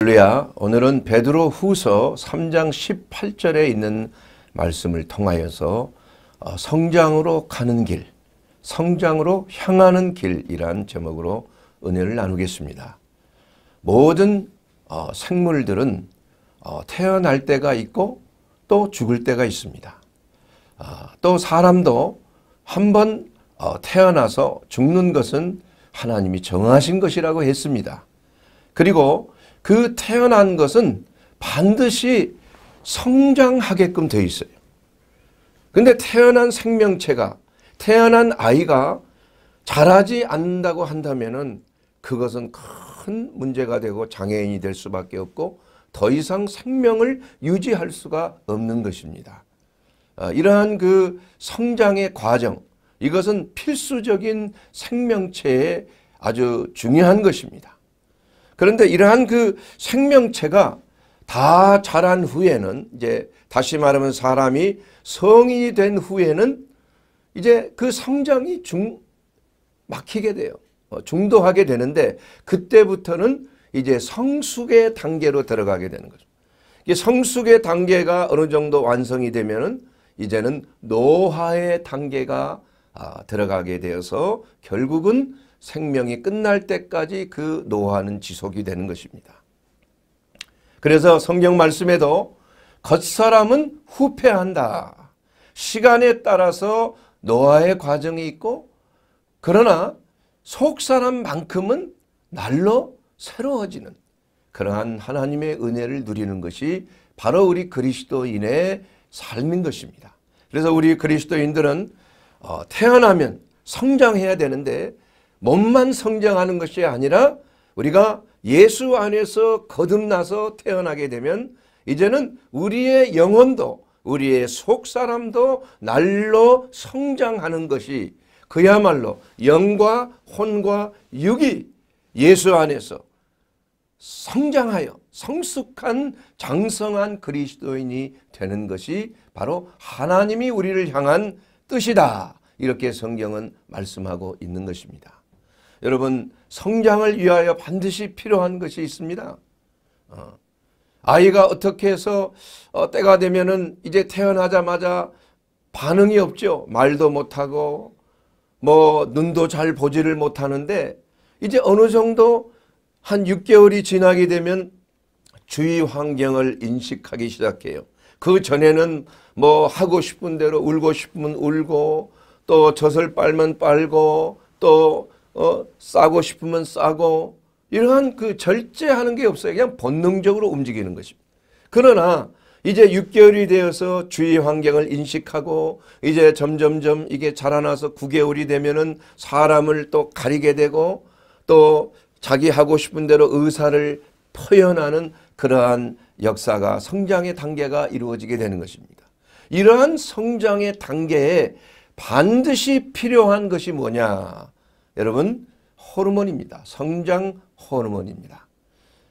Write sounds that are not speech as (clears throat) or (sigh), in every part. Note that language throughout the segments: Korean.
할렐루야. 오늘은 베드로 후서 3장 18절에 있는 말씀을 통하여서 어, 성장으로 가는 길, 성장으로 향하는 길이란 제목으로 은혜를 나누겠습니다. 모든 어, 생물들은 어, 태어날 때가 있고 또 죽을 때가 있습니다. 아, 또 사람도 한번 태어나서 죽는 것은 하나님이 정하신 것이라고 했습니다. 그리고 그 태어난 것은 반드시 성장하게끔 되어 있어요. 근데 태어난 생명체가 태어난 아이가 자라지 않는다고 한다면은 그것은 큰 문제가 되고 장애인이 될 수밖에 없고 더 이상 생명을 유지할 수가 없는 것입니다. 아, 이러한 그 성장의 과정 이것은 필수적인 생명체의 아주 중요한 것입니다. 그런데 이러한 그 생명체가 다 자란 후에는 이제 다시 말하면 사람이 성인이 된 후에는 이제 그 성장이 중 막히게 돼요. 어, 중도하게 되는데 그때부터는 이제 성숙의 단계로 들어가게 되는 거죠. 성숙의 단계가 어느 정도 완성이 되면은 이제는 노화의 단계가 아, 들어가게 되어서 결국은 생명이 끝날 때까지 그 노화는 지속이 되는 것입니다. 그래서 성경 말씀에도 겉사람은 후패한다. 시간에 따라서 노화의 과정이 있고 그러나 속사람만큼은 날로 새로워지는 그러한 하나님의 은혜를 누리는 것이 바로 우리 그리스도인의 삶인 것입니다. 그래서 우리 그리스도인들은 어, 태어나면 성장해야 되는데 몸만 성장하는 것이 아니라 우리가 예수 안에서 거듭나서 태어나게 되면 이제는 우리의 영혼도 우리의 속사람도 날로 성장하는 것이 그야말로 영과 혼과 육이 예수 안에서 성장하여 성숙한 장성한 그리스도인이 되는 것이 바로 하나님이 우리를 향한 뜻이다. 이렇게 성경은 말씀하고 있는 것입니다. 여러분 성장을 위하여 반드시 필요한 것이 있습니다. 어. 아이가 어떻게 해서 어, 때가 되면은 이제 태어나자마자 반응이 없죠. 말도 못하고 뭐 눈도 잘 보지를 못하는데 이제 어느 정도 한 6개월이 지나게 되면 주위 환경을 인식하기 시작해요. 그 전에는 뭐 하고 싶은 대로 울고 싶으면 울고 또 젖을 빨면 빨고 또 어, 싸고 싶으면 싸고 이러한 그 절제하는 게 없어요. 그냥 본능적으로 움직이는 것입니다. 그러나 이제 6개월이 되어서 주위 환경을 인식하고 이제 점점점 이게 자라나서 9개월이 되면은 사람을 또 가리게 되고 또 자기 하고 싶은 대로 의사를 표현하는 그러한 역사가 성장의 단계가 이루어지게 되는 것입니다. 이러한 성장의 단계에 반드시 필요한 것이 뭐냐? 여러분 호르몬입니다. 성장 호르몬입니다.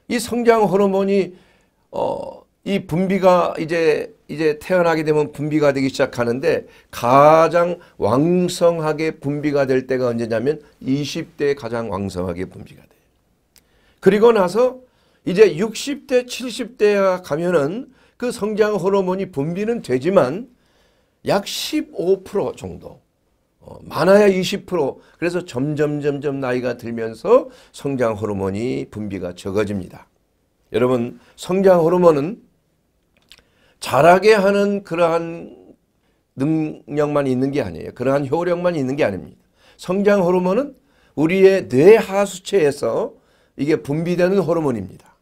이 성장 호르몬이 어, 이 분비가 이제 이제 태어나게 되면 분비가 되기 시작하는데 가장 왕성하게 분비가 될 때가 언제냐면 2 0대 가장 왕성하게 분비가 돼요. 그리고 나서 이제 60대 70대가 가면은 그 성장 호르몬이 분비는 되지만 약 15% 정도 어, 많아야 20% 그래서 점점 점점 나이가 들면서 성장 호르몬이 분비가 적어집니다. 여러분 성장 호르몬은 자라게 하는 그러한 능력만 있는 게 아니에요. 그러한 효력만 있는 게 아닙니다. 성장 호르몬은 우리의 뇌 하수체에서 이게 분비되는 호르몬입니다.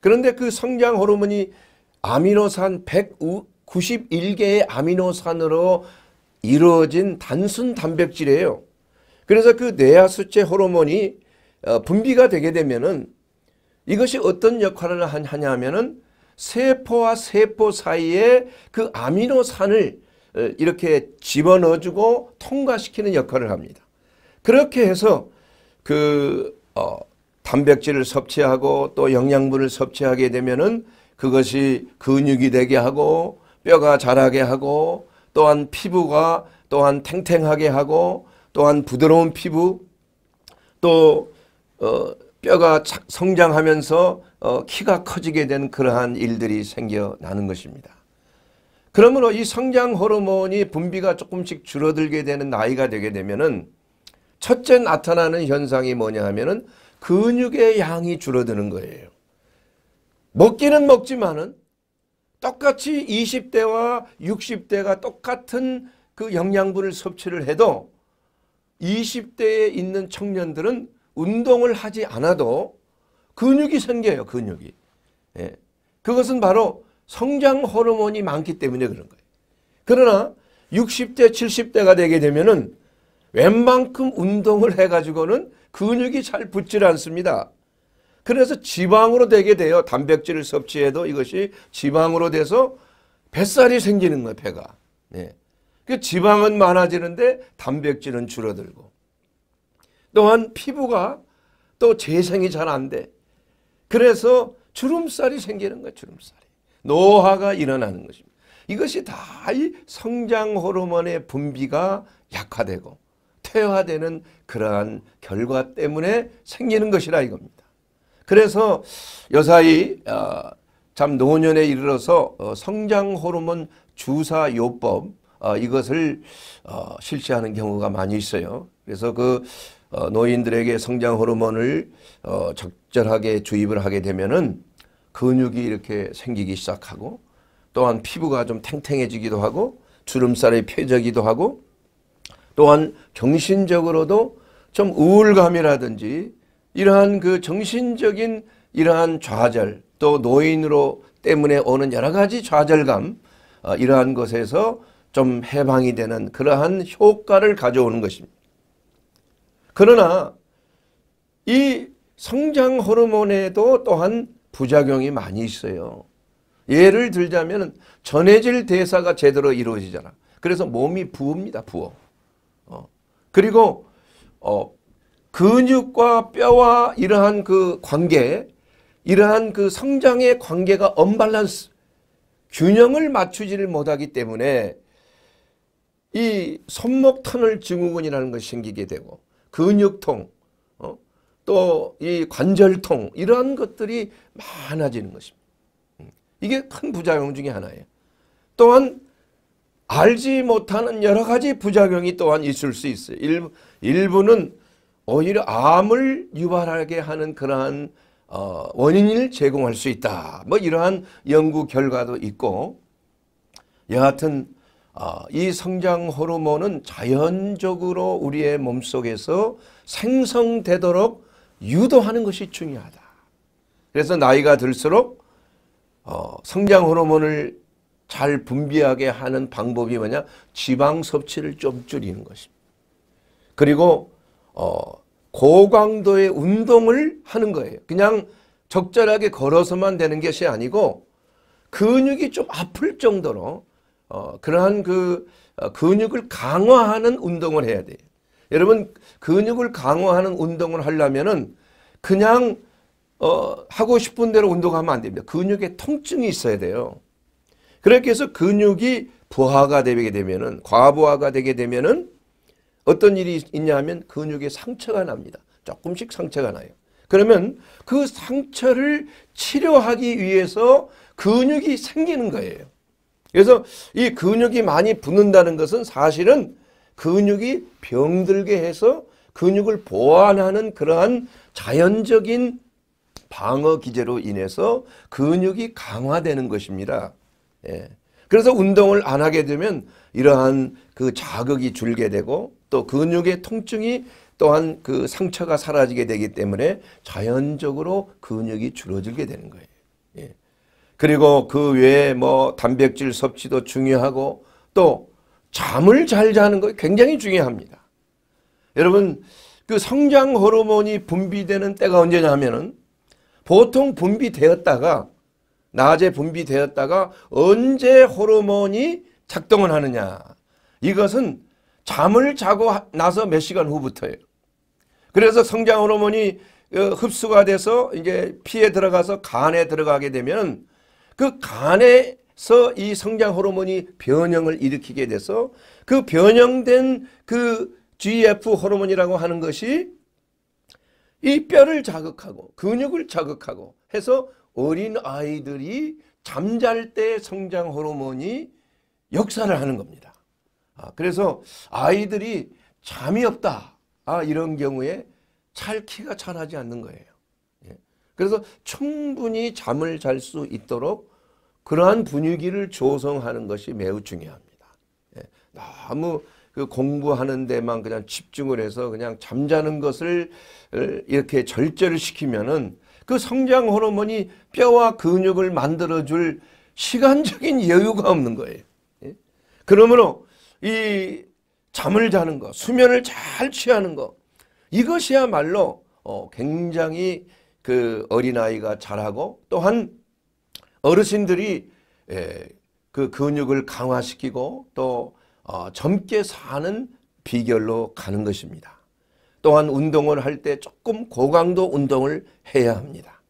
그런데 그 성장 호르몬이 아미노산 191개의 아미노산으로 이루어진 단순 단백질이에요. 그래서 그 뇌하수체 호르몬이 어, 분비가 되게 되면은 이것이 어떤 역할을 하냐 면은 세포와 세포 사이에 그 아미노산을 어, 이렇게 집어넣어주고 통과시키는 역할을 합니다. 그렇게 해서 그 어, 단백질을 섭취하고 또 영양분을 섭취하게 되면은 그것이 근육이 되게 하고 뼈가 자라게 하고 또한 피부가 또한 탱탱하게 하고 또한 부드러운 피부 또 어, 뼈가 성장하면서 어, 키가 커지게 된 그러한 일들이 생겨나는 것입니다. 그러므로 이 성장 호르몬이 분비가 조금씩 줄어들게 되는 나이가 되게 되면은 첫째 나타나는 현상이 뭐냐 하면은 근육의 양이 줄어드는 거예요. 먹기는 먹지만은 똑같이 20대와 60대가 똑같은 그 영양분을 섭취를 해도 20대에 있는 청년들은 운동을 하지 않아도 근육이 생겨요. 근육이. 예. 그것은 바로 성장 호르몬이 많기 때문에 그런 거예요. 그러나 60대 70대가 되게 되면은 웬만큼 운동을 해가지고는 근육이 잘 붙질 않습니다. 그래서 지방으로 되게 돼요. 단백질을 섭취해도 이것이 지방으로 돼서 뱃살이 생기는 거예요. 배가. 네. 그 지방은 많아지는데 단백질은 줄어들고 또한 피부가 또 재생이 잘 안 돼. 그래서 주름살이 생기는 거예요. 주름살이. 노화가 일어나는 것입니다. 이것이 다이 성장 호르몬의 분비가 약화되고 퇴화되는 그러한 결과 때문에 생기는 것이라 이겁니다. 그래서 여사이 어, 참 노년에 이르러서 어, 성장 호르몬 주사 요법 어, 이것을 어, 실시하는 경우가 많이 있어요. 그래서 그 어, 노인들에게 성장 호르몬을 어, 적절하게 주입을 하게 되면은 근육이 이렇게 생기기 시작하고 또한 피부가 좀 탱탱해지기도 하고 주름살이 펴지기도 하고 또한 정신적으로도 좀 우울감이라든지 이러한 그 정신적인 이러한 좌절 또 노인으로 때문에 오는 여러 가지 좌절감 어, 이러한 것에서 좀 해방이 되는 그러한 효과를 가져오는 것입니다. 그러나 이 성장 호르몬에도 또한 부작용이 많이 있어요. 예를 들자면 전해질 대사가 제대로 이루어지잖아. 그래서 몸이 부읍니다. 부어. 어. 그리고 어, 근육과 뼈와 이러한 그 관계, 이러한 그 성장의 관계가 언밸런스, 균형을 맞추지를 못하기 때문에 이 손목 터널 증후군이라는 것이 생기게 되고 근육통, 어? 또 이 관절통 이러한 것들이 많아지는 것입니다. 음. 이게 큰 부작용 중에 하나예요. 또한 알지 못하는 여러 가지 부작용이 또한 있을 수 있어요. 일부, 일부는 오히려 암을 유발하게 하는 그러한 어, 원인을 제공할 수 있다. 뭐 이러한 연구 결과도 있고 여하튼 어, 이 성장 호르몬은 자연적으로 우리의 몸속에서 생성되도록 유도하는 것이 중요하다. 그래서 나이가 들수록 어, 성장 호르몬을 잘 분비하게 하는 방법이 뭐냐? 지방 섭취를 좀 줄이는 것입니다. 그리고 어, 고강도의 운동을 하는 거예요. 그냥 적절하게 걸어서만 되는 것이 아니고 근육이 좀 아플 정도로 어, 그러한 그 어, 근육을 강화하는 운동을 해야 돼요. 여러분 근육을 강화하는 운동을 하려면은 그냥 어, 하고 싶은 대로 운동하면 안 됩니다. 근육에 통증이 있어야 돼요. 그렇게 해서 근육이 부하가 되게 되면은 과부하가 되게 되면은 어떤 일이 있냐 하면 근육에 상처가 납니다. 조금씩 상처가 나요. 그러면 그 상처를 치료하기 위해서 근육이 생기는 거예요. 그래서 이 근육이 많이 붙는다는 것은 사실은 근육이 병들게 해서 근육을 보완하는 그러한 자연적인 방어 기제로 인해서 근육이 강화되는 것입니다. 예. 그래서 운동을 안 하게 되면 이러한 그 자극이 줄게 되고 또 근육의 통증이 또한 그 상처가 사라지게 되기 때문에 자연적으로 근육이 줄어들게 되는 거예요. 예. 그리고 그 외에 뭐 단백질 섭취도 중요하고 또 잠을 잘 자는 거 굉장히 중요합니다. 여러분 그 성장 호르몬이 분비되는 때가 언제냐 하면은 보통 분비되었다가 낮에 분비되었다가 언제 호르몬이 작동을 하느냐 이것은 잠을 자고 나서 몇 시간 후부터예요. 그래서 성장 호르몬이 어, 흡수가 돼서 이제 피에 들어가서 간에 들어가게 되면 그 간에서 이 성장 호르몬이 변형을 일으키게 돼서 그 변형된 그 GF 호르몬이라고 하는 것이 이 뼈를 자극하고 근육을 자극하고 해서 어린 아이들이 잠잘 때 성장 호르몬이 역사를 하는 겁니다. 아, 그래서 아이들이 잠이 없다 아, 이런 경우에 찰키가 잘하지 않는 거예요. 예. 그래서 충분히 잠을 잘 수 있도록 그러한 분위기를 조성하는 것이 매우 중요합니다. 예. 너무 그 공부하는 데만 그냥 집중을 해서 그냥 잠자는 것을 이렇게 절제를 시키면은 그 성장 호르몬이 뼈와 근육을 만들어줄 시간적인 여유가 없는 거예요. 예. 그러므로 이 잠을 자는 것, 수면을 잘 취하는 것 이것이야말로 어, 굉장히 그 어린아이가 잘하고 또한 어르신들이 예, 그 근육을 강화시키고 또 어, 젊게 사는 비결로 가는 것입니다. 또한 운동을 할 때 조금 고강도 운동을 해야 합니다.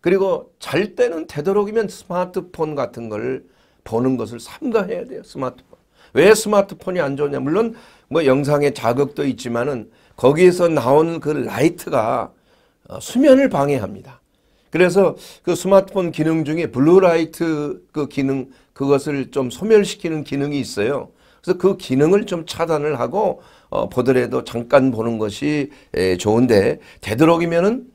그리고 잘 때는 되도록이면 스마트폰 같은 걸 보는 것을 삼가해야 돼요. 스마트폰. 왜 스마트폰이 안 좋냐? 물론 뭐 영상의 자극도 있지만은 거기에서 나온 그 라이트가 어, 수면을 방해합니다. 그래서 그 스마트폰 기능 중에 블루라이트 그 기능 그것을 좀 소멸시키는 기능이 있어요. 그래서 그 기능을 좀 차단을 하고 어, 보더라도 잠깐 보는 것이 에, 좋은데 되도록이면은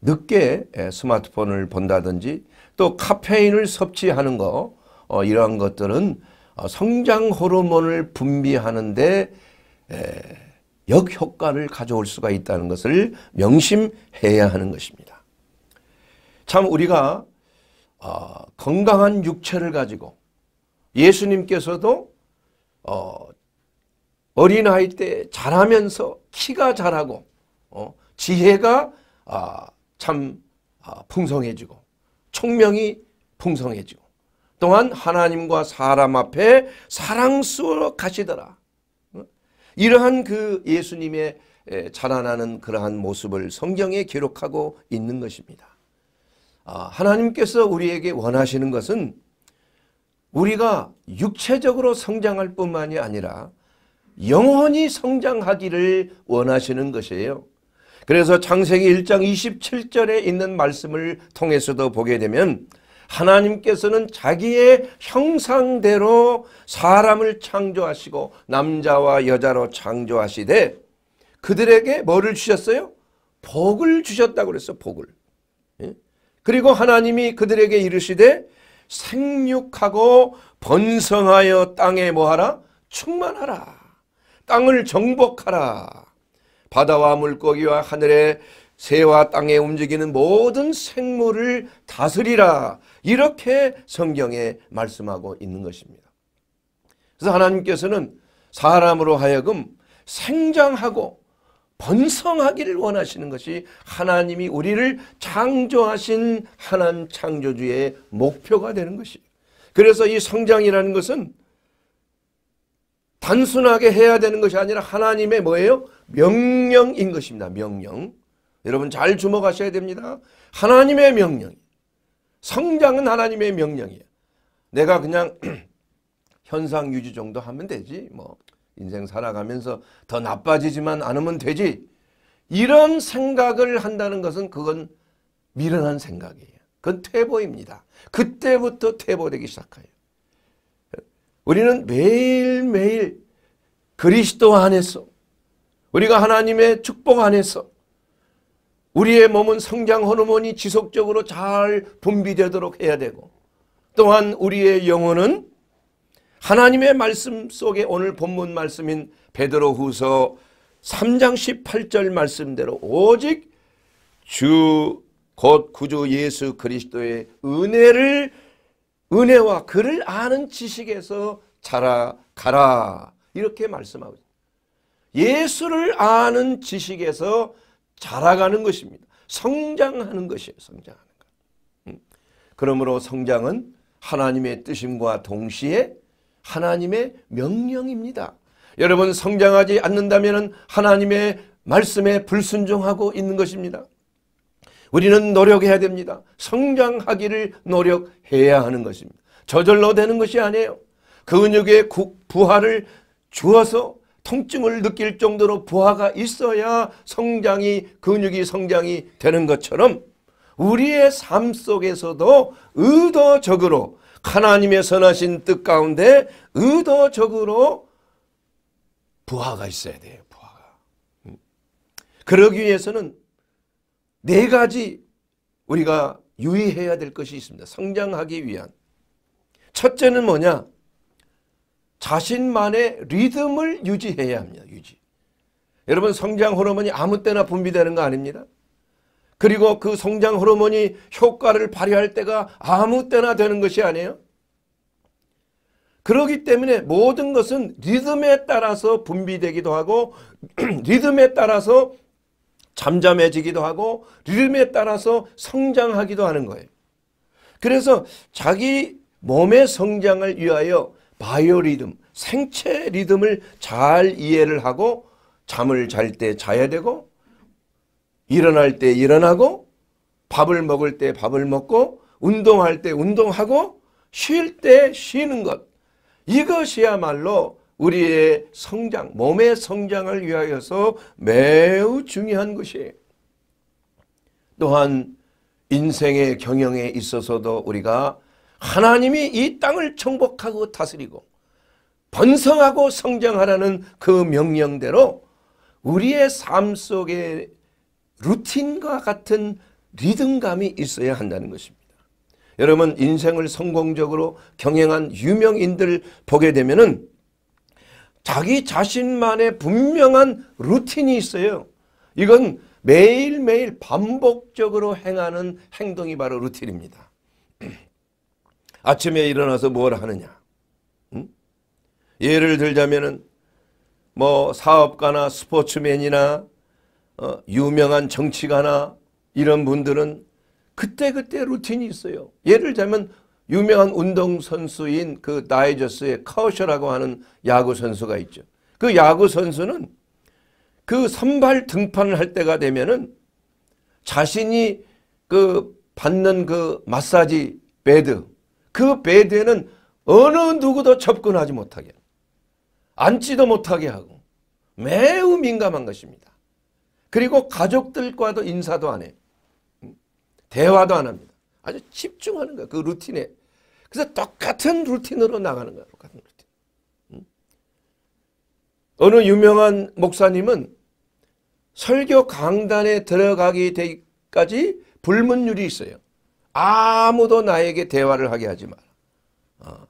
늦게 에, 스마트폰을 본다든지 또 카페인을 섭취하는 거 어, 이러한 것들은 어, 성장 호르몬을 분비하는데 역효과를 가져올 수가 있다는 것을 명심해야 하는 것입니다. 참 우리가 어, 건강한 육체를 가지고 예수님께서도 어, 어린아이 때 자라면서 키가 자라고 지혜가 아, 참 아, 풍성해지고 총명이 풍성해지고 또한 하나님과 사람 앞에 사랑스러워 가시더라. 이러한 그 예수님의 자라나는 그러한 모습을 성경에 기록하고 있는 것입니다. 아, 하나님께서 우리에게 원하시는 것은 우리가 육체적으로 성장할 뿐만이 아니라 영원히 성장하기를 원하시는 것이에요. 그래서 창세기 1장 27절에 있는 말씀을 통해서도 보게 되면 하나님께서는 자기의 형상대로 사람을 창조하시고 남자와 여자로 창조하시되 그들에게 뭐를 주셨어요? 복을 주셨다고 그랬어 복을. 예? 그리고 하나님이 그들에게 이르시되 생육하고 번성하여 땅에 뭐하라? 충만하라. 땅을 정복하라. 바다와 물고기와 하늘에 새와 땅에 움직이는 모든 생물을 다스리라 이렇게 성경에 말씀하고 있는 것입니다. 그래서 하나님께서는 사람으로 하여금 생장하고 번성하기를 원하시는 것이 하나님이 우리를 창조하신 하나님 창조주의 목표가 되는 것이에요. 그래서 이 성장이라는 것은 단순하게 해야 되는 것이 아니라 하나님의 뭐예요? 명령인 것입니다. 명령. 여러분 잘 주목하셔야 됩니다. 하나님의 명령. 이 성장은 하나님의 명령이에요. 내가 그냥 (clears throat) 현상 유지 정도 하면 되지. 뭐 인생 살아가면서 더 나빠지지만 않으면 되지. 이런 생각을 한다는 것은 그건 미련한 생각이에요. 그건 퇴보입니다. 그때부터 퇴보되기 시작해요. 우리는 매일매일 그리스도 안에서 우리가 하나님의 축복 안에서 우리의 몸은 성장 호르몬이 지속적으로 잘 분비되도록 해야 되고 또한 우리의 영혼은 하나님의 말씀 속에 오늘 본문 말씀인 베드로 후서 3장 18절 말씀대로 오직 주 곧 구주 예수 그리스도의 은혜를 은혜와 그를 아는 지식에서 자라가라 이렇게 말씀하고 있습니다. 예수를 아는 지식에서 자라가는 것입니다. 성장하는 것이에요. 성장하는 것. 음. 그러므로 성장은 하나님의 뜻임과 동시에 하나님의 명령입니다. 여러분 성장하지 않는다면 하나님의 말씀에 불순종하고 있는 것입니다. 우리는 노력해야 됩니다. 성장하기를 노력해야 하는 것입니다. 저절로 되는 것이 아니에요. 그 근육의 부하를 주어서 통증을 느낄 정도로 부하가 있어야 성장이 근육이 성장이 되는 것처럼 우리의 삶 속에서도 의도적으로 하나님의 선하신 뜻 가운데 의도적으로 부하가 있어야 돼요. 부하가. 음. 그러기 위해서는 네 가지 우리가 유의해야 될 것이 있습니다. 성장하기 위한. 첫째는 뭐냐? 자신만의 리듬을 유지해야 합니다. 유지. 여러분 성장 호르몬이 아무 때나 분비되는 거 아닙니다. 그리고 그 성장 호르몬이 효과를 발휘할 때가 아무 때나 되는 것이 아니에요. 그러기 때문에 모든 것은 리듬에 따라서 분비되기도 하고 (clears throat) 리듬에 따라서 잠잠해지기도 하고 리듬에 따라서 성장하기도 하는 거예요. 그래서 자기 몸의 성장을 위하여 바이오리듬, 생체 리듬을 잘 이해를 하고 잠을 잘 때 자야 되고 일어날 때 일어나고 밥을 먹을 때 밥을 먹고 운동할 때 운동하고 쉴 때 쉬는 것 이것이야말로 우리의 성장, 몸의 성장을 위하여서 매우 중요한 것이에요. 또한 인생의 경영에 있어서도 우리가 하나님이 이 땅을 정복하고 다스리고 번성하고 성장하라는 그 명령대로 우리의 삶 속에 루틴과 같은 리듬감이 있어야 한다는 것입니다. 여러분 인생을 성공적으로 경영한 유명인들 보게 되면 은 자기 자신만의 분명한 루틴이 있어요. 이건 매일매일 반복적으로 행하는 행동이 바로 루틴입니다. 아침에 일어나서 뭘 하느냐. 응? 예를 들자면은 뭐 사업가나 스포츠맨이나 어, 유명한 정치가나 이런 분들은 그때그때 그때 루틴이 있어요. 예를 들면 유명한 운동선수인 그 나이저스의 카셔라고 하는 야구선수가 있죠. 그 야구선수는 그 선발 등판을 할 때가 되면은 자신이 그 받는 그 마사지 베드 그 배드에는 어느 누구도 접근하지 못하게 앉지도 못하게 하고 매우 민감한 것입니다. 그리고 가족들과도 인사도 안해 대화도 안 합니다. 아주 집중하는 거예요. 그 루틴에. 그래서 똑같은 루틴으로 나가는 거예요. 똑같은 루틴. 어느 유명한 목사님은 설교 강단에 들어가기 되기까지 불문율이 있어요. 아무도 나에게 대화를 하게 하지 마라. 어.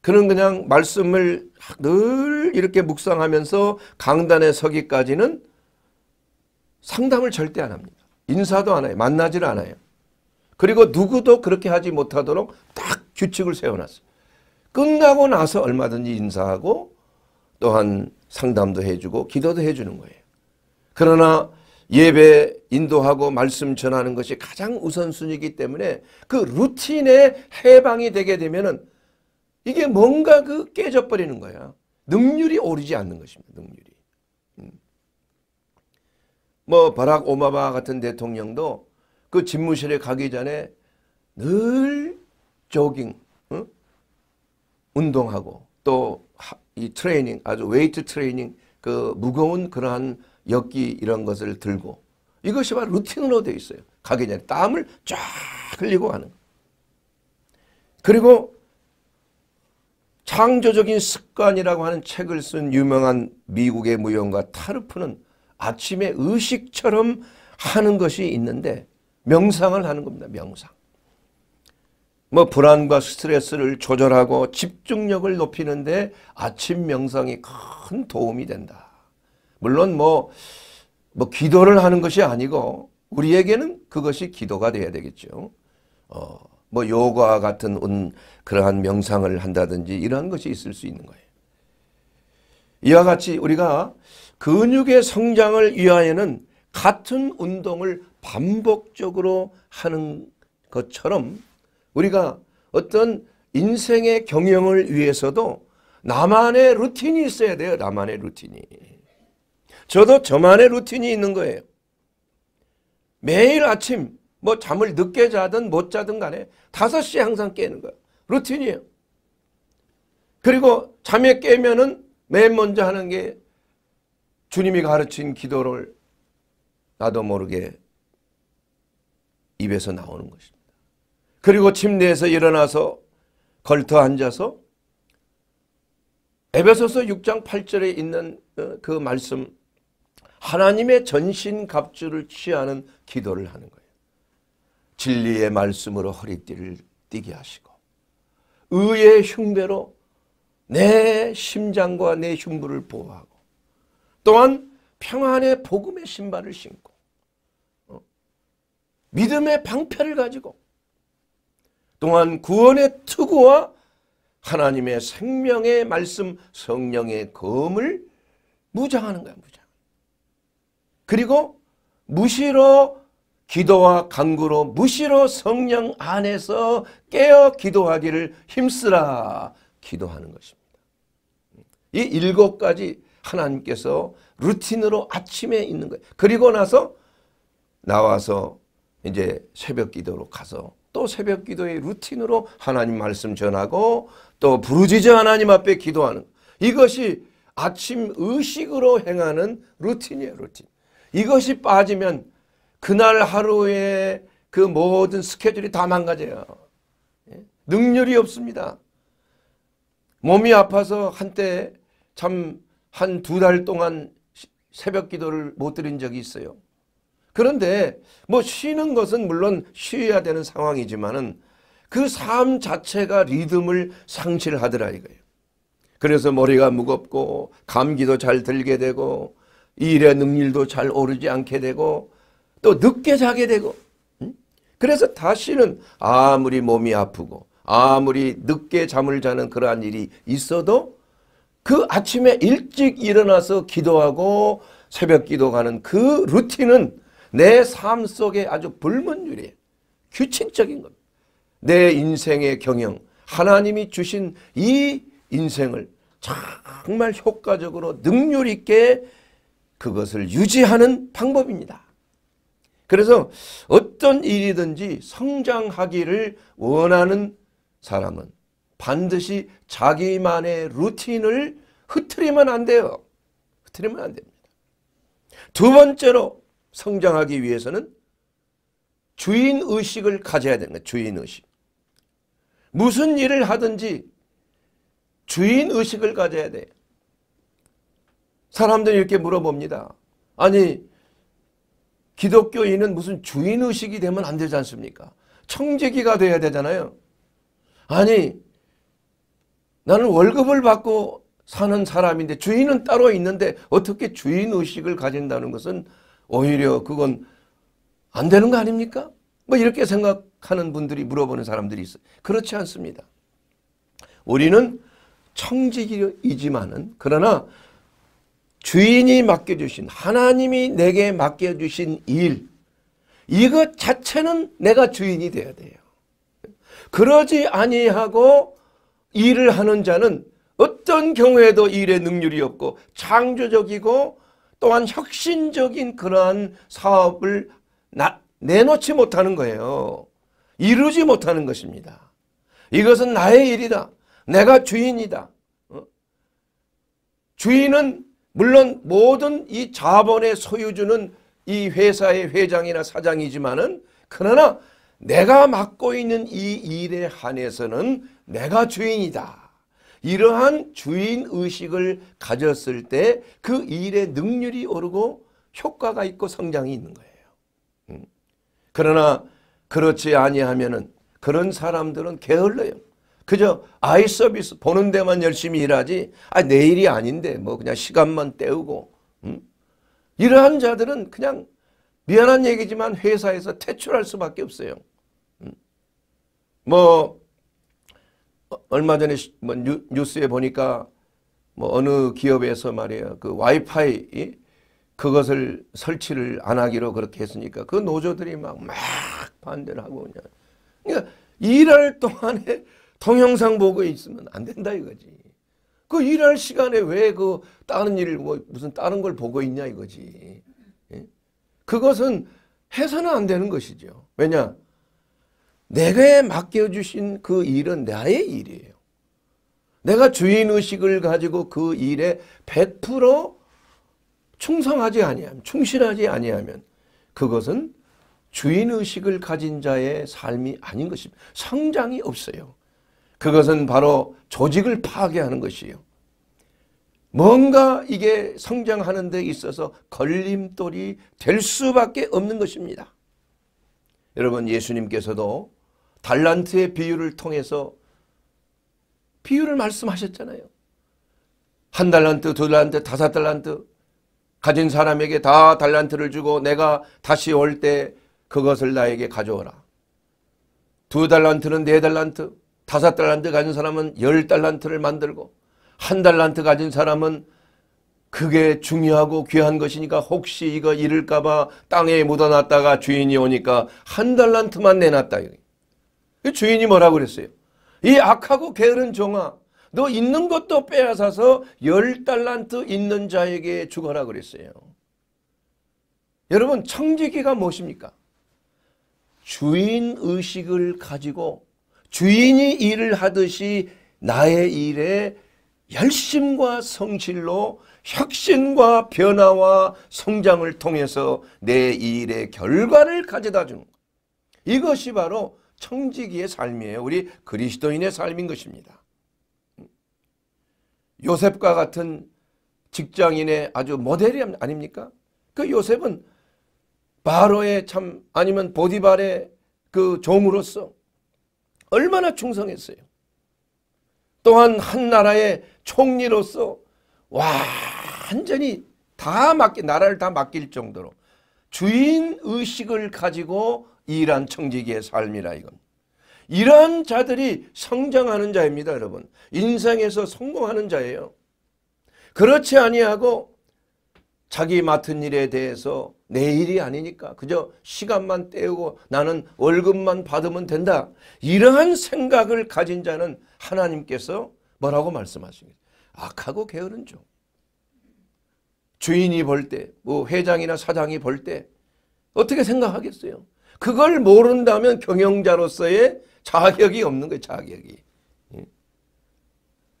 그는 그냥 말씀을 늘 이렇게 묵상하면서 강단에 서기까지는 상담을 절대 안 합니다. 인사도 안 해요. 만나질 않아요. 그리고 누구도 그렇게 하지 못하도록 딱 규칙을 세워놨어요. 끝나고 나서 얼마든지 인사하고 또한 상담도 해주고 기도도 해주는 거예요. 그러나 예배 인도하고 말씀 전하는 것이 가장 우선순위이기 때문에 그 루틴에 해방이 되게 되면은 이게 뭔가 그 깨져버리는 거야. 능률이 오르지 않는 것입니다. 능률이. 음. 뭐 바락 오마바 같은 대통령도 그 집무실에 가기 전에 늘 조깅, 응? 운동하고 또 이 트레이닝, 아주 웨이트 트레이닝 그 무거운 그러한 엿기 이런 것을 들고 이것이 바로 루틴으로 되어 있어요. 가기 전에 땀을 쫙 흘리고 가는 그리고 창조적인 습관이라고 하는 책을 쓴 유명한 미국의 무용가 타르프는 아침에 의식처럼 하는 것이 있는데 명상을 하는 겁니다. 명상. 뭐 불안과 스트레스를 조절하고 집중력을 높이는데 아침 명상이 큰 도움이 된다. 물론 뭐, 뭐 기도를 하는 것이 아니고 우리에게는 그것이 기도가 돼야 되겠죠. 어, 뭐 요가 같은 운, 그러한 명상을 한다든지 이러한 것이 있을 수 있는 거예요. 이와 같이 우리가 근육의 성장을 위하여는 같은 운동을 반복적으로 하는 것처럼 우리가 어떤 인생의 경영을 위해서도 나만의 루틴이 있어야 돼요. 나만의 루틴이. 저도 저만의 루틴이 있는 거예요. 매일 아침 뭐 잠을 늦게 자든 못 자든 간에 5시에 항상 깨는 거야. 루틴이에요. 그리고 잠에 깨면은 맨 먼저 하는 게 주님이 가르친 기도를 나도 모르게 입에서 나오는 것입니다. 그리고 침대에서 일어나서 걸터 앉아서 에베소서 6장 8절에 있는 어, 그 말씀 하나님의 전신갑주를 취하는 기도를 하는 거예요. 진리의 말씀으로 허리띠를 띠게 하시고 의의 흉배로 내 심장과 내 흉부를 보호하고 또한 평안의 복음의 신발을 신고 어, 믿음의 방패를 가지고 또한 구원의 투구와 하나님의 생명의 말씀 성령의 검을 무장하는 거야 무장. 그리고 무시로 기도와 간구로 무시로 성령 안에서 깨어 기도하기를 힘쓰라 기도하는 것입니다. 이 일곱 가지 하나님께서 루틴으로 아침에 있는 거예요. 그리고 나서 나와서 이제 새벽 기도로 가서 또 새벽 기도의 루틴으로 하나님 말씀 전하고 또 부르짖어 하나님 앞에 기도하는 이것이 아침 의식으로 행하는 루틴이에요, 루틴. 이것이 빠지면 그날 하루에그 모든 스케줄이 다 망가져요. 예? 능률이 없습니다. 몸이 아파서 한때 참 한 두 달 동안 새벽 기도를 못 드린 적이 있어요. 그런데 뭐 쉬는 것은 물론 쉬어야 되는 상황이지만은 그 삶 자체가 리듬을 상실하더라 이거예요. 그래서 머리가 무겁고 감기도 잘 들게 되고 일의 능률도 잘 오르지 않게 되고 또 늦게 자게 되고 그래서 다시는 아무리 몸이 아프고 아무리 늦게 잠을 자는 그러한 일이 있어도 그 아침에 일찍 일어나서 기도하고 새벽 기도 가는 그 루틴은 내 삶 속에 아주 불문율이에요. 규칙적인 겁니다. 내 인생의 경영, 하나님이 주신 이 인생을 정말 효과적으로 능률 있게 그것을 유지하는 방법입니다. 그래서 어떤 일이든지 성장하기를 원하는 사람은 반드시 자기만의 루틴을 흐트리면 안 돼요. 흐트리면 안 됩니다. 두 번째로 성장하기 위해서는 주인의식을 가져야 되는 거예요. 주인의식. 무슨 일을 하든지 주인의식을 가져야 돼요. 사람들이 이렇게 물어봅니다. 아니 기독교인은 무슨 주인의식이 되면 안 되지 않습니까? 청지기가 돼야 되잖아요. 아니 나는 월급을 받고 사는 사람인데 주인은 따로 있는데 어떻게 주인의식을 가진다는 것은 오히려 그건 안 되는 거 아닙니까? 뭐 이렇게 생각하는 분들이 물어보는 사람들이 있어요. 그렇지 않습니다. 우리는 청지기이지만은 그러나 주인이 맡겨주신 하나님이 내게 맡겨주신 일 이것 자체는 내가 주인이 돼야 돼요. 그러지 아니하고 일을 하는 자는 어떤 경우에도 일의 능률이 없고 창조적이고 또한 혁신적인 그러한 사업을 나, 내놓지 못하는 거예요. 이루지 못하는 것입니다. 이것은 나의 일이다. 내가 주인이다. 어? 주인은 물론 모든 이 자본의 소유주는 이 회사의 회장이나 사장이지만은 그러나 내가 맡고 있는 이 일에 한해서는 내가 주인이다. 이러한 주인 의식을 가졌을 때 그 일의 능률이 오르고 효과가 있고 성장이 있는 거예요. 음. 그러나 그렇지 아니하면 그런 사람들은 게을러요. 그저 아이 서비스 보는 데만 열심히 일하지 아 내일이 아닌데 뭐 그냥 시간만 때우고 음? 이러한 자들은 그냥 미안한 얘기지만 회사에서 퇴출할 수밖에 없어요. 음? 뭐 어, 얼마 전에 뭐 뉴, 스에 보니까 뭐 어느 기업에서 말이야 그 와이파이 그것을 설치를 안 하기로 그렇게 했으니까 그 노조들이 막막 반대를 하고 그냥 그러니까 일할 동안에 동영상 보고 있으면 안 된다 이거지. 그 일할 시간에 왜 그 다른 일, 뭐 무슨 다른 걸 보고 있냐 이거지. 예? 그것은 해서는 안 되는 것이죠. 왜냐? 내게 맡겨주신 그 일은 나의 일이에요. 내가 주인의식을 가지고 그 일에 100% 충성하지 아니하면, 충실하지 아니하면 그것은 주인의식을 가진 자의 삶이 아닌 것입니다. 성장이 없어요. 그것은 바로 조직을 파괴하는 것이에요. 뭔가 이게 성장하는 데 있어서 걸림돌이 될 수밖에 없는 것입니다. 여러분 예수님께서도 달란트의 비유를 통해서 비유를 말씀하셨잖아요. 한 달란트, 두 달란트, 다섯 달란트 가진 사람에게 다 달란트를 주고 내가 다시 올 때 그것을 나에게 가져오라. 두 달란트는 네 달란트, 다섯 달란트 가진 사람은 열 달란트를 만들고 한 달란트 가진 사람은 그게 중요하고 귀한 것이니까 혹시 이거 잃을까봐 땅에 묻어놨다가 주인이 오니까 한 달란트만 내놨다. 주인이 뭐라고 그랬어요? 이 악하고 게으른 종아 너 있는 것도 빼앗아서 열 달란트 있는 자에게 죽어라 그랬어요. 여러분 청지기가 무엇입니까? 주인 의식을 가지고 주인이 일을 하듯이 나의 일에 열심과 성실로 혁신과 변화와 성장을 통해서 내 일의 결과를 가져다 주는 것. 이것이 바로 청지기의 삶이에요. 우리 그리스도인의 삶인 것입니다. 요셉과 같은 직장인의 아주 모델이 아닙니까? 그 요셉은 바로의 참 아니면 보디발의 그 종으로서 얼마나 충성했어요. 또한 한 나라의 총리로서 완전히 다 맡기 나라를 다 맡길 정도로 주인 의식을 가지고 일한 청지기의 삶이라 이건. 이러 자들이 성장하는 자입니다 여러분. 인생에서 성공하는 자예요. 그렇지 아니하고 자기 맡은 일에 대해서 내일이 아니니까 그저 시간만 때우고 나는 월급만 받으면 된다. 이러한 생각을 가진 자는 하나님께서 뭐라고 말씀하십니까? 악하고 게으른 종. 주인이 볼 때, 뭐 회장이나 사장이 볼 때 어떻게 생각하겠어요? 그걸 모른다면 경영자로서의 자격이 없는 거예요. 자격이. 예?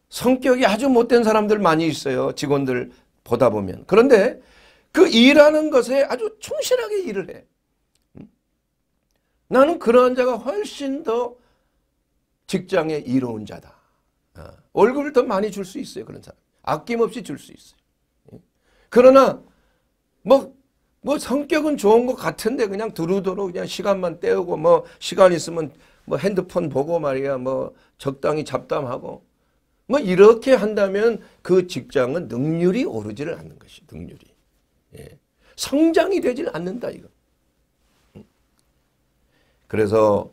성격이 아주 못된 사람들 많이 있어요. 직원들 보다 보면. 그런데 그 일하는 것에 아주 충실하게 일을 해. 나는 그러한 자가 훨씬 더 직장에 이로운 자다. 월급을 아, 더 많이 줄 수 있어요. 그런 사람. 아낌없이 줄 수 있어요. 그러나 뭐, 뭐 성격은 좋은 것 같은데 그냥 두루두루 그냥 시간만 때우고 뭐 시간 있으면 뭐 핸드폰 보고 말이야 뭐 적당히 잡담하고 뭐 이렇게 한다면 그 직장은 능률이 오르지를 않는 것이 능률이. 예. 성장이 되질 않는다 이거. 음. 그래서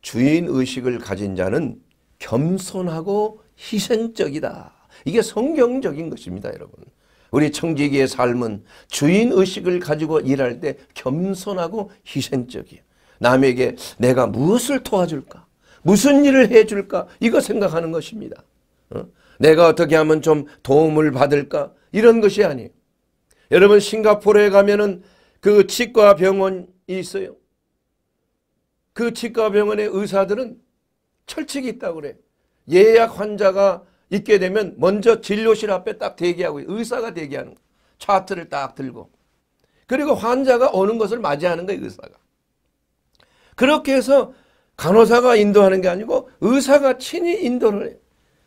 주인 의식을 가진 자는 겸손하고 희생적이다. 이게 성경적인 것입니다, 여러분. 우리 청지기의 삶은 주인 의식을 가지고 일할 때 겸손하고 희생적이에요. 남에게 내가 무엇을 도와줄까? 무슨 일을 해줄까? 이거 생각하는 것입니다. 어? 내가 어떻게 하면 좀 도움을 받을까? 이런 것이 아니에요. 여러분 싱가포르에 가면은 그 치과 병원이 있어요. 그 치과 병원의 의사들은 철칙이 있다고 그래. 예약 환자가 있게 되면 먼저 진료실 앞에 딱 대기하고 의사가 대기하는 거. 차트를 딱 들고 그리고 환자가 오는 것을 맞이하는 거예요 의사가. 그렇게 해서 간호사가 인도하는 게 아니고 의사가 친히 인도를 해요.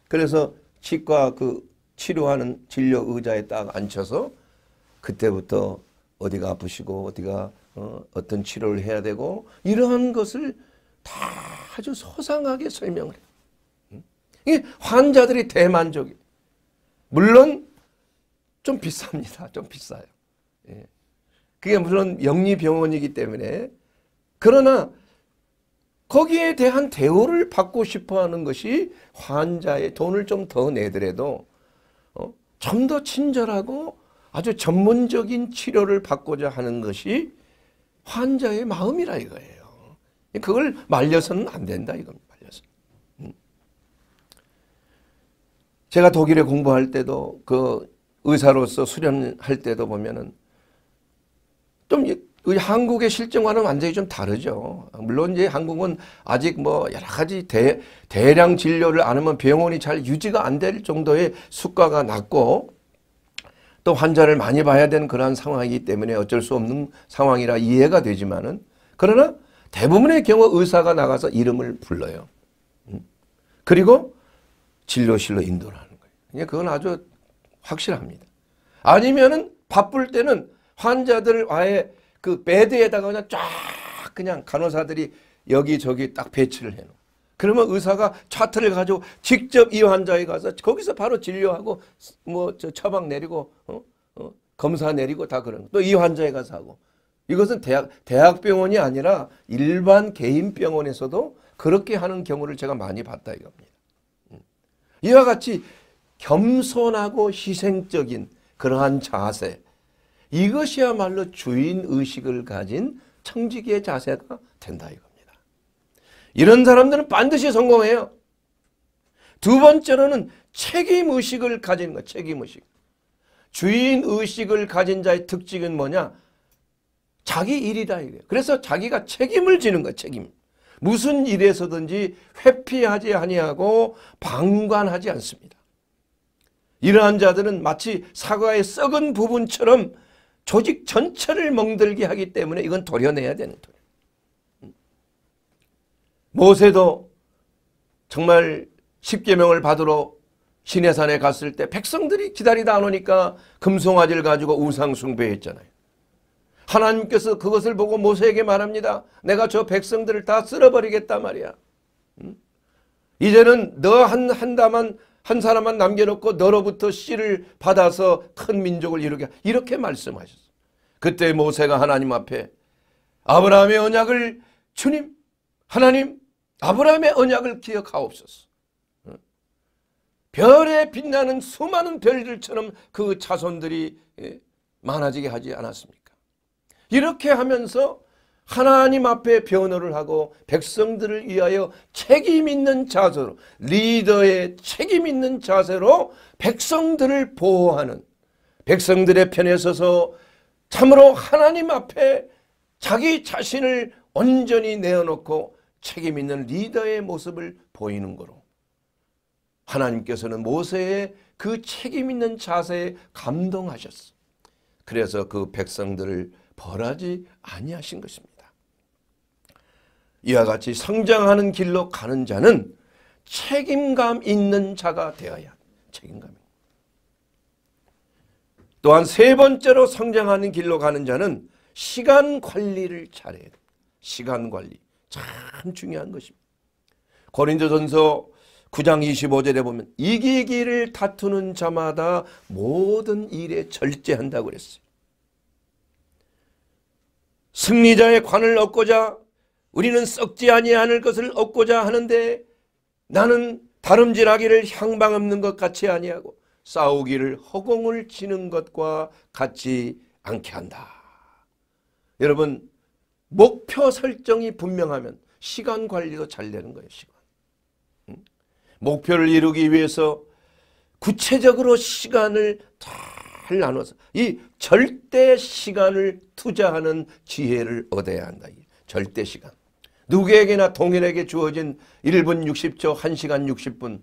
그래서 치과 그 치료하는 진료 의자에 딱 앉혀서 그때부터 어디가 아프시고 어디가 어, 어떤 치료를 해야 되고 이러한 것을 다 아주 소상하게 설명을 해요. 응? 이게 환자들이 대만족이 물론 좀 비쌉니다. (laughs) 좀 비싸요. 예. 그게 물론 영리병원이기 때문에 그러나 거기에 대한 대우를 받고 싶어하는 것이 환자의 돈을 좀 더 내더라도 어? 좀 더 친절하고 아주 전문적인 치료를 받고자 하는 것이 환자의 마음이라 이거예요. 그걸 말려서는 안 된다 이겁니다. 말려서. 음. 제가 독일에 공부할 때도 그 의사로서 수련할 때도 보면은 좀 한국의 실정과는 완전히 좀 다르죠. 물론 이제 한국은 아직 뭐 여러 가지 대, 대량 진료를 안 하면 병원이 잘 유지가 안 될 정도의 수가가 낮고 또 환자를 많이 봐야 되는 그러한 상황이기 때문에 어쩔 수 없는 상황이라 이해가 되지만은 그러나 대부분의 경우 의사가 나가서 이름을 불러요. 음. 그리고 진료실로 인도를 하는 거예요. 예, 그건 아주 확실합니다. 아니면은 바쁠 때는 환자들 아예 그 베드에다가 그냥 쫙 그냥 간호사들이 여기저기 딱 배치를 해놓고 그러면 의사가 차트를 가지고 직접 이 환자에 가서 거기서 바로 진료하고 뭐저 처방 내리고 어? 어? 검사 내리고 다 그런 또 이 환자에 가서 하고 이것은 대학 대학병원이 아니라 일반 개인 병원에서도 그렇게 하는 경우를 제가 많이 봤다 이겁니다. 음. 이와 같이 겸손하고 희생적인 그러한 자세 이것이야말로 주인 의식을 가진 청지기의 자세가 된다 이거. 이런 사람들은 반드시 성공해요. 두 번째로는 책임의식을 가진 것, 책임의식. 주인의식을 가진 자의 특징은 뭐냐? 자기 일이다 이래요. 그래서 자기가 책임을 지는 것, 책임. 무슨 일에서든지 회피하지 아니하고 방관하지 않습니다. 이러한 자들은 마치 사과의 썩은 부분처럼 조직 전체를 멍들게 하기 때문에 이건 도려내야 되는 도려. 모세도 정말 십계명을 받으러 시내산에 갔을 때 백성들이 기다리다 안 오니까 금송아지를 가지고 우상 숭배했잖아요. 하나님께서 그것을 보고 모세에게 말합니다. 내가 저 백성들을 다 쓸어버리겠단 말이야. 이제는 너 한 한 다만 한 사람만 남겨놓고 너로부터 씨를 받아서 큰 민족을 이루게 이렇게 말씀하셨어. 그때 모세가 하나님 앞에 아브라함의 언약을 주님 하나님 아브라함의 언약을 기억하옵소서. 별에 빛나는 수많은 별들처럼 그 자손들이 예, 많아지게 하지 않았습니까? 이렇게 하면서 하나님 앞에 변호를 하고 백성들을 위하여 책임 있는 자세로 리더의 책임 있는 자세로 백성들을 보호하는 백성들의 편에 서서 참으로 하나님 앞에 자기 자신을 온전히 내어놓고 책임 있는 리더의 모습을 보이는 거로 하나님께서는 모세의 그 책임 있는 자세에 감동하셨어. 그래서 그 백성들을 벌하지 아니하신 것입니다. 이와 같이 성장하는 길로 가는 자는 책임감 있는 자가 되어야 책임감. 또한 세 번째로 성장하는 길로 가는 자는 시간 관리를 잘해야 됩니다. 시간 관리. 참 중요한 것입니다. 고린도전서 9장 25절에 보면 이기기를 다투는 자마다 모든 일에 절제한다고 그랬어요. 승리자의 관을 얻고자 우리는 썩지 아니하는 것을 얻고자 하는데 나는 다름질하기를 향방 없는 것 같이 아니하고 싸우기를 허공을 치는 것과 같지 않게 한다. 여러분 목표 설정이 분명하면 시간 관리도 잘 되는 거예요. 시간. 응? 목표를 이루기 위해서 구체적으로 시간을 잘 나눠서 이 절대 시간을 투자하는 지혜를 얻어야 한다. 절대 시간. 누구에게나 동일하게 주어진 1분 60초, 1시간 60분.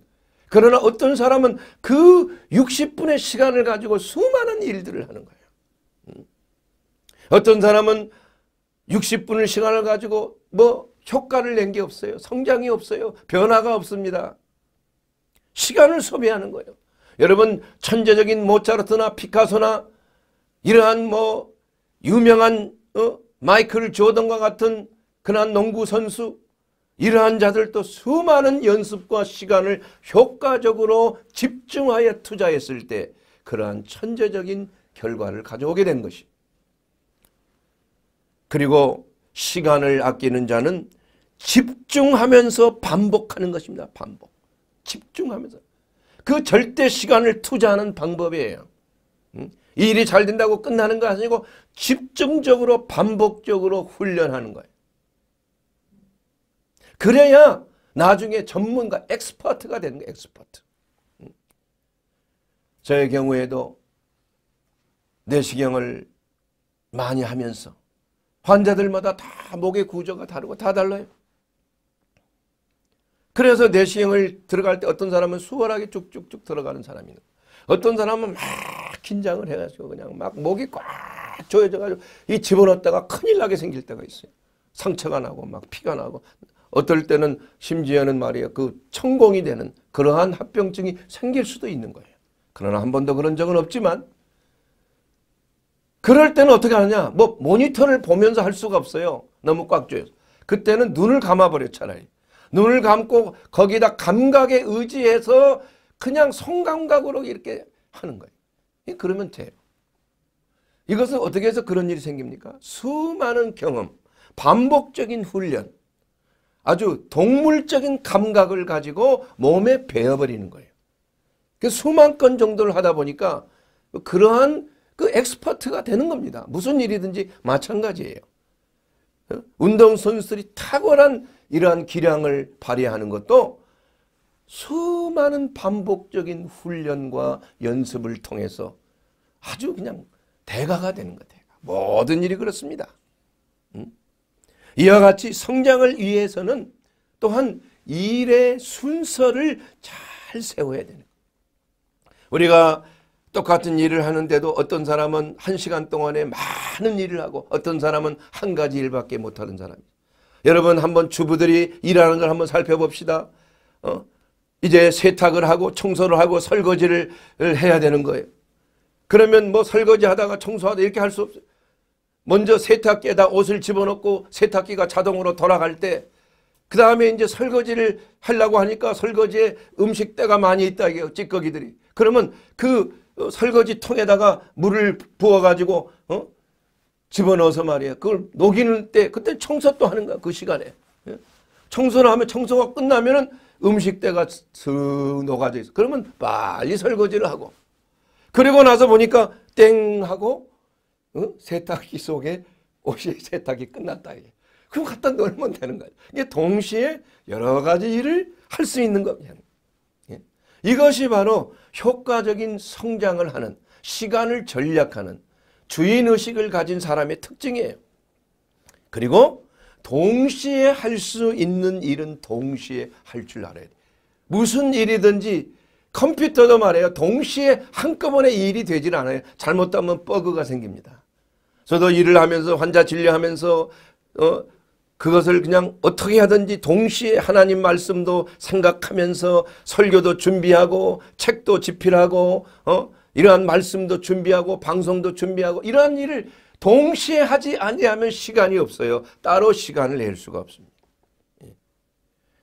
그러나 어떤 사람은 그 60분의 시간을 가지고 수많은 일들을 하는 거예요. 어떤 사람은 60분을 시간을 가지고 뭐 효과를 낸 게 없어요. 성장이 없어요. 변화가 없습니다. 시간을 소비하는 거예요. 여러분 천재적인 모차르트나 피카소나 이러한 뭐 유명한 어? 마이클 조던과 같은 그한 농구 선수 이러한 자들도 수많은 연습과 시간을 효과적으로 집중하여 투자했을 때 그러한 천재적인 결과를 가져오게 된 것이 그리고 시간을 아끼는 자는 집중하면서 반복하는 것입니다. 반복. 집중하면서. 그 절대 시간을 투자하는 방법이에요. 일이 잘 된다고 끝나는 거 아니고 집중적으로 반복적으로 훈련하는 거예요. 그래야 나중에 전문가 엑스퍼트가 되는 거예요. 엑스퍼트. 저의 경우에도 내시경을 많이 하면서 환자들마다 다 목의 구조가 다르고 다 달라요. 그래서 내시경을 들어갈 때 어떤 사람은 수월하게 쭉쭉쭉 들어가는 사람이 있는 어떤 사람은 막 긴장을 해가지고 그냥 막 목이 꽉 조여져가지고 이 집어넣었다가 큰일 나게 생길 때가 있어요. 상처가 나고 막 피가 나고 어떨 때는 심지어는 말이야 그 천공이 되는 그러한 합병증이 생길 수도 있는 거예요. 그러나 한 번도 그런 적은 없지만 그럴 때는 어떻게 하느냐? 뭐 모니터를 보면서 할 수가 없어요. 너무 꽉 조여서. 그때는 눈을 감아버려 차라리. 눈을 감고 거기다 감각에 의지해서 그냥 성감각으로 이렇게 하는 거예요. 그러면 돼요. 이것은 어떻게 해서 그런 일이 생깁니까? 수많은 경험, 반복적인 훈련, 아주 동물적인 감각을 가지고 몸에 배어버리는 거예요. 그 수만 건 정도를 하다 보니까 그러한 그 엑스퍼트가 되는 겁니다. 무슨 일이든지 마찬가지예요. 어? 운동선수들이 탁월한 이러한 기량을 발휘하는 것도 수많은 반복적인 훈련과 연습을 통해서 아주 그냥 대가가 되는 것 같아요. 모든 일이 그렇습니다. 음? 이와 같이 성장을 위해서는 또한 일의 순서를 잘 세워야 되는 거 우리가 똑같은 일을 하는데도 어떤 사람은 한 시간 동안에 많은 일을 하고 어떤 사람은 한 가지 일밖에 못하는 사람이에요. 여러분 한번 주부들이 일하는 걸 한번 살펴봅시다. 어? 이제 세탁을 하고 청소를 하고 설거지를 해야 되는 거예요. 그러면 뭐 설거지 하다가 청소하다 이렇게 할 수 없어요. 먼저 세탁기에다 옷을 집어넣고 세탁기가 자동으로 돌아갈 때 그 다음에 이제 설거지를 하려고 하니까 설거지에 음식때가 많이 있다 이게 찌꺼기들이. 그러면 그 어, 설거지 통에다가 물을 부어가지고 어? 집어넣어서 말이야. 그걸 녹이는 때 그때 청소 또 하는 거야. 그 시간에. 예? 청소를 하면 청소가 끝나면은 음식대가 슥 녹아져 있어. 그러면 빨리 설거지를 하고 그리고 나서 보니까 땡 하고 어? 세탁기 속에 옷이 (laughs) 세탁이 끝났다. 그럼 갖다 넣면 되는 거야. 이게 동시에 여러 가지 일을 할 수 있는 겁니다. 이것이 바로 효과적인 성장을 하는 시간을 전략하는 주인의식을 가진 사람의 특징이에요. 그리고 동시에 할 수 있는 일은 동시에 할 줄 알아야 돼. 무슨 일이든지 컴퓨터도 말해요. 동시에 한꺼번에 일이 되질 않아요. 잘못하면 버그가 생깁니다. 저도 일을 하면서 환자 진료하면서 어, 그것을 그냥 어떻게 하든지 동시에 하나님 말씀도 생각하면서 설교도 준비하고 책도 집필하고 어? 이러한 말씀도 준비하고 방송도 준비하고 이러한 일을 동시에 하지 아니하면 시간이 없어요. 따로 시간을 낼 수가 없습니다. 예.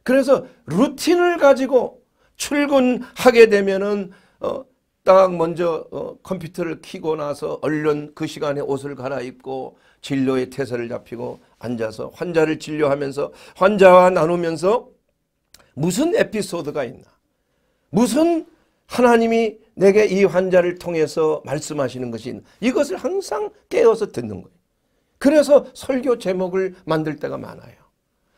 그래서 루틴을 가지고 출근하게 되면은 어, 딱 먼저 어, 컴퓨터를 키고 나서 얼른 그 시간에 옷을 갈아입고 진료의 태세를 잡히고 앉아서 환자를 진료하면서 환자와 나누면서 무슨 에피소드가 있나 무슨 하나님이 내게 이 환자를 통해서 말씀하시는 것이 있나 이것을 항상 깨어서 듣는 거예요. 그래서 설교 제목을 만들 때가 많아요.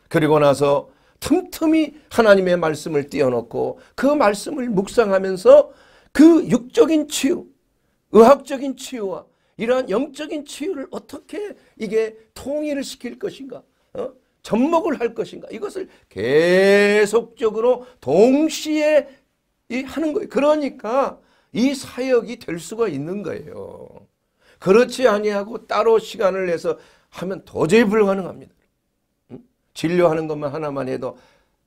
그리고 나서 틈틈이 하나님의 말씀을 띄워놓고 그 말씀을 묵상하면서 그 육적인 치유, 의학적인 치유와 이러한 영적인 치유를 어떻게 이게 통일을 시킬 것인가? 어? 접목을 할 것인가? 이것을 계속적으로 동시에 하는 거예요. 그러니까 이 사역이 될 수가 있는 거예요. 그렇지 아니하고 따로 시간을 내서 하면 도저히 불가능합니다. 진료하는 것만 하나만 해도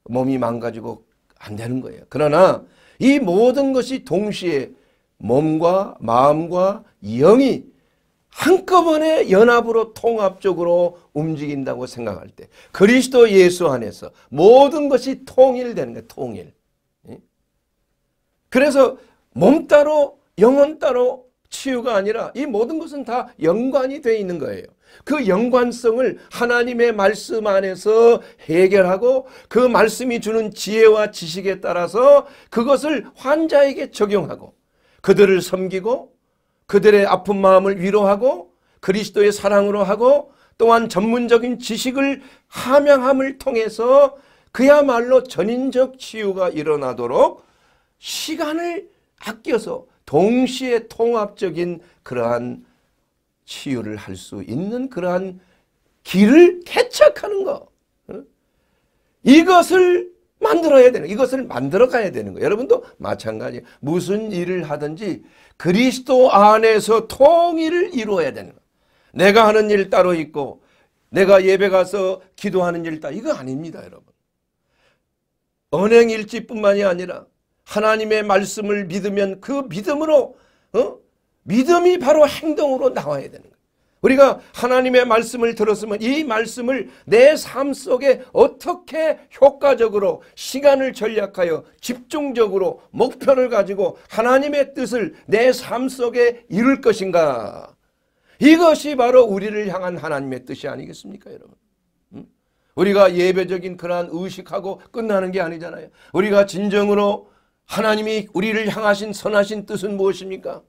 몸이 망가지고 안 되는 거예요. 그러나 이 모든 것이 동시에 몸과 마음과 영이 한꺼번에 연합으로 통합적으로 움직인다고 생각할 때 그리스도 예수 안에서 모든 것이 통일되는 거예요. 통일. 그래서 몸 따로 영혼 따로 치유가 아니라 이 모든 것은 다 연관이 되어 있는 거예요. 그 연관성을 하나님의 말씀 안에서 해결하고 그 말씀이 주는 지혜와 지식에 따라서 그것을 환자에게 적용하고 그들을 섬기고 그들의 아픈 마음을 위로하고 그리스도의 사랑으로 하고 또한 전문적인 지식을 함양함을 통해서 그야말로 전인적 치유가 일어나도록 시간을 아껴서 동시에 통합적인 그러한 치유를 할 수 있는 그러한 길을 개척하는 것. 이것을 만들어야 되는 이것을 만들어 가야 되는 거예요. 여러분도 마찬가지 무슨 일을 하든지 그리스도 안에서 통일을 이루어야 되는 거예요. 내가 하는 일 따로 있고 내가 예배 가서 기도하는 일 따로 이거 아닙니다 여러분. 언행일지뿐만이 아니라 하나님의 말씀을 믿으면 그 믿음으로 어? 믿음이 바로 행동으로 나와야 되는 거예요. 우리가 하나님의 말씀을 들었으면 이 말씀을 내 삶 속에 어떻게 효과적으로 시간을 절약하여 집중적으로 목표를 가지고 하나님의 뜻을 내 삶 속에 이룰 것인가. 이것이 바로 우리를 향한 하나님의 뜻이 아니겠습니까 여러분. 우리가 예배적인 그러한 의식하고 끝나는 게 아니잖아요. 우리가 진정으로 하나님이 우리를 향하신 선하신 뜻은 무엇입니까?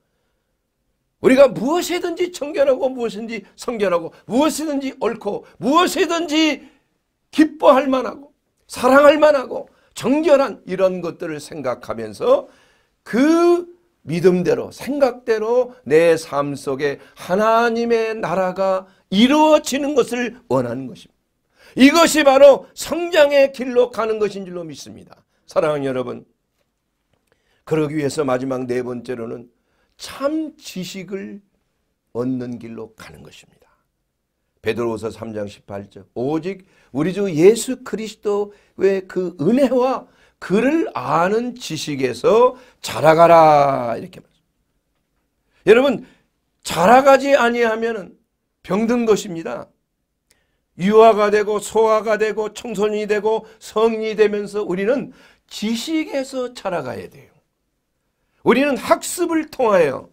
우리가 무엇이든지 청결하고 무엇이든지 성결하고 무엇이든지 옳고 무엇이든지 기뻐할 만하고 사랑할 만하고 정결한 이런 것들을 생각하면서 그 믿음대로 생각대로 내 삶 속에 하나님의 나라가 이루어지는 것을 원하는 것입니다. 이것이 바로 성장의 길로 가는 것인 줄로 믿습니다. 사랑하는 여러분 그러기 위해서 마지막 네 번째로는 참 지식을 얻는 길로 가는 것입니다. 베드로후서 3장 18절 오직 우리 주 예수 그리스도의 그 은혜와 그를 아는 지식에서 자라가라 이렇게 여러분 자라가지 아니하면 병든 것입니다. 유아가 되고 소아가 되고 청소년이 되고 성인이 되면서 우리는 지식에서 자라가야 돼요. 우리는 학습을 통하여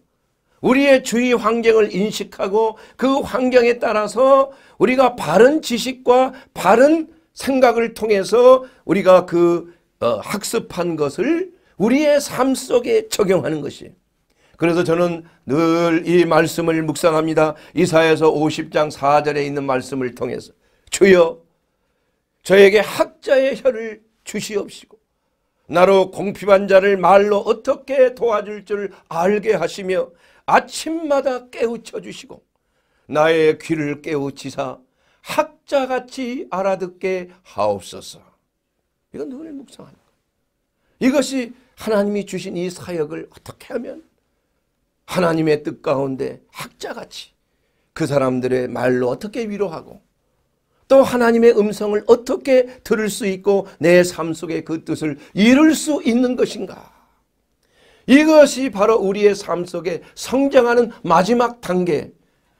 우리의 주위 환경을 인식하고 그 환경에 따라서 우리가 바른 지식과 바른 생각을 통해서 우리가 그 어, 학습한 것을 우리의 삶 속에 적용하는 것이 그래서 저는 늘 이 말씀을 묵상합니다. 이사에서 50장 4절에 있는 말씀을 통해서 주여 저에게 학자의 혀를 주시옵시고 나로 공핍한 자를 말로 어떻게 도와줄 줄 알게 하시며 아침마다 깨우쳐 주시고 나의 귀를 깨우치사 학자같이 알아듣게 하옵소서. 이건 눈을 묵상하는 거예요. 이것이 하나님이 주신 이 사역을 어떻게 하면 하나님의 뜻 가운데 학자같이 그 사람들의 말로 어떻게 위로하고 또 하나님의 음성을 어떻게 들을 수 있고 내 삶 속의 그 뜻을 이룰 수 있는 것인가. 이것이 바로 우리의 삶 속에 성장하는 마지막 단계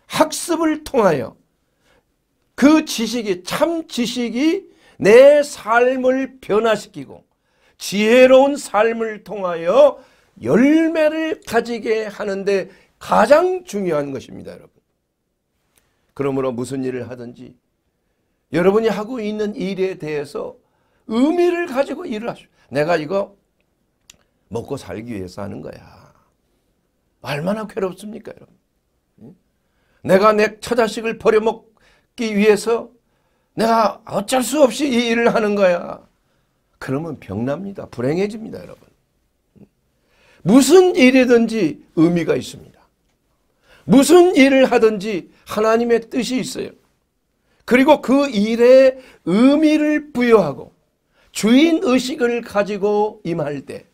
학습을 통하여 그 지식이 참 지식이 내 삶을 변화시키고 지혜로운 삶을 통하여 열매를 가지게 하는데 가장 중요한 것입니다 여러분. 그러므로 무슨 일을 하든지 여러분이 하고 있는 일에 대해서 의미를 가지고 일을 하십시오. 내가 이거 먹고 살기 위해서 하는 거야. 얼마나 괴롭습니까, 여러분? 내가 내 처자식을 버려먹기 위해서 내가 어쩔 수 없이 이 일을 하는 거야. 그러면 병납니다. 불행해집니다, 여러분. 무슨 일이든지 의미가 있습니다. 무슨 일을 하든지 하나님의 뜻이 있어요. 그리고 그 일에 의미를 부여하고 주인 의식을 가지고 임할 때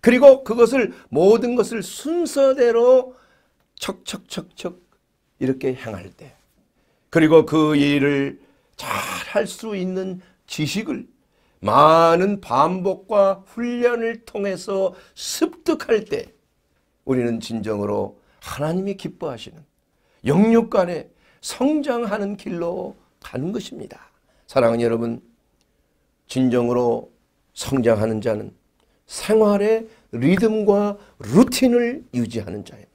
그리고 그것을 모든 것을 순서대로 척척척척 이렇게 향할때 그리고 그 일을 잘 할 수 있는 지식을 많은 반복과 훈련을 통해서 습득할 때 우리는 진정으로 하나님이 기뻐하시는 영육 간의 성장하는 길로 가는 것입니다. 사랑하는 여러분, 진정으로 성장하는 자는 생활의 리듬과 루틴을 유지하는 자입니다.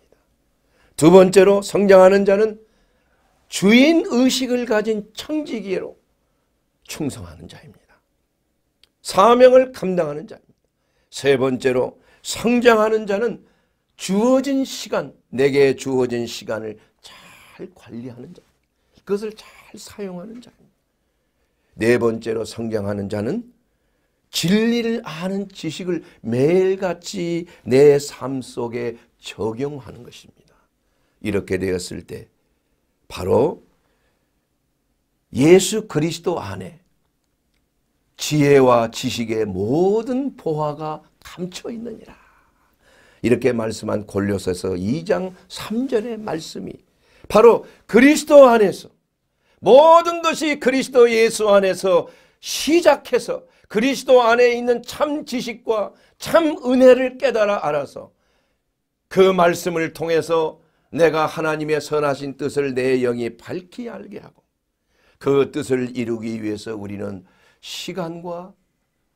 두 번째로 성장하는 자는 주인 의식을 가진 청지기로 충성하는 자입니다. 사명을 감당하는 자입니다. 세 번째로 성장하는 자는 주어진 시간, 내게 주어진 시간을 잘 관리하는 자, 그것을 잘 사용하는 자입니다. 네 번째로 성장하는 자는 진리를 아는 지식을 매일같이 내 삶 속에 적용하는 것입니다. 이렇게 되었을 때 바로 예수 그리스도 안에 지혜와 지식의 모든 보화가 감춰 있느니라. 이렇게 말씀한 골로새서 2장 3절의 말씀이 바로 그리스도 안에서 모든 것이 그리스도 예수 안에서 시작해서 그리스도 안에 있는 참 지식과 참 은혜를 깨달아 알아서 그 말씀을 통해서 내가 하나님의 선하신 뜻을 내 영이 밝히 알게 하고 그 뜻을 이루기 위해서 우리는 시간과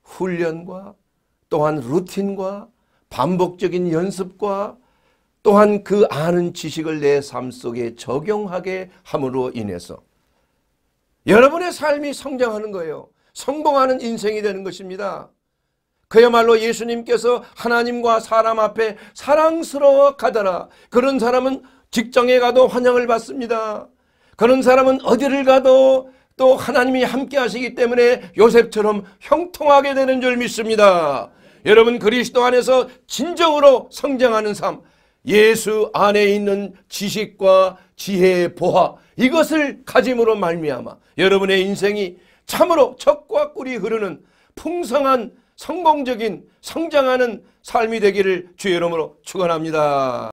훈련과 또한 루틴과 반복적인 연습과 또한 그 아는 지식을 내 삶 속에 적용하게 함으로 인해서 여러분의 삶이 성장하는 거예요. 성공하는 인생이 되는 것입니다. 그야말로 예수님께서 하나님과 사람 앞에 사랑스러워 가더라. 그런 사람은 직장에 가도 환영을 받습니다. 그런 사람은 어디를 가도 또 하나님이 함께 하시기 때문에 요셉처럼 형통하게 되는 줄 믿습니다. 여러분 그리스도 안에서 진정으로 성장하는 삶, 예수 안에 있는 지식과 지혜의 보화 이것을 가짐으로 말미암아 여러분의 인생이 참으로 적과 꿀이 흐르는 풍성한 성공적인 성장하는 삶이 되기를 주의 이름으로 축원합니다.